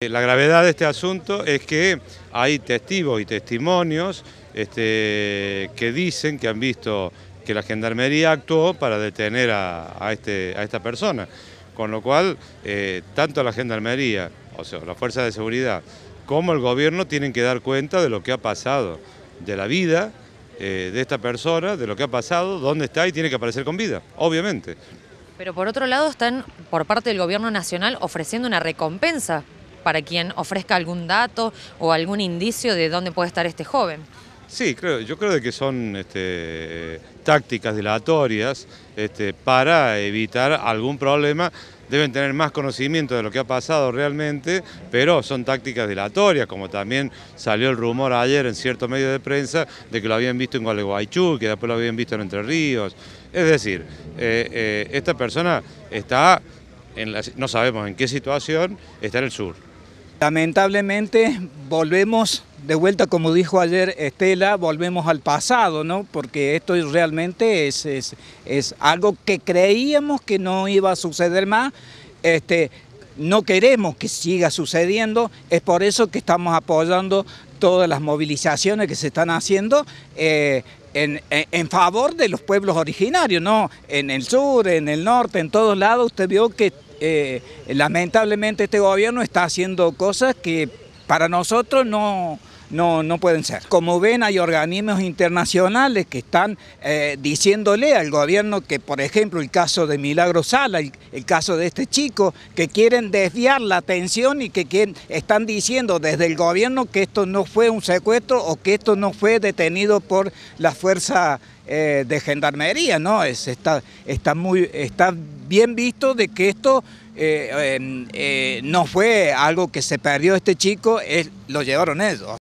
Eh, la gravedad de este asunto es que hay testigos y testimonios este, que dicen que han visto que la gendarmería actuó para detener a, este, esta persona, con lo cual eh, tanto la gendarmería, o sea, las fuerzas de seguridad, como el gobierno tienen que dar cuenta de lo que ha pasado, de la vida eh, de esta persona, de lo que ha pasado, dónde está y tiene que aparecer con vida, obviamente. Pero por otro lado están por parte del gobierno nacional ofreciendo una recompensa para quien ofrezca algún dato o algún indicio de dónde puede estar este joven. Sí, creo, yo creo que son este, tácticas dilatorias este, para evitar algún problema. Deben tener más conocimiento de lo que ha pasado realmente, pero son tácticas dilatorias, como también salió el rumor ayer en cierto medio de prensa de que lo habían visto en Gualeguaychú, que después lo habían visto en Entre Ríos. Es decir, eh, eh, esta persona está no sabemos en qué situación está en el sur. Lamentablemente volvemos de vuelta, como dijo ayer Estela, volvemos al pasado, ¿no? Porque esto realmente es, es, algo que creíamos que no iba a suceder más. Este, no queremos que siga sucediendo, es por eso que estamos apoyando todas las movilizaciones que se están haciendo eh, en, en, favor de los pueblos originarios, ¿no? En el sur, en el norte, en todos lados, usted vio que eh, lamentablemente este gobierno está haciendo cosas que para nosotros no, no, no pueden ser. Como ven, hay organismos internacionales que están eh, diciéndole al gobierno que, por ejemplo, el caso de Milagro Sala, el, el, caso de este chico, que quieren desviar la atención y que están diciendo desde el gobierno que esto no fue un secuestro o que esto no fue detenido por la fuerza eh, de gendarmería, ¿no? Es, está, está, muy, está bien visto de que esto eh, eh, no fue algo que se perdió este chico, es lo llevaron ellos.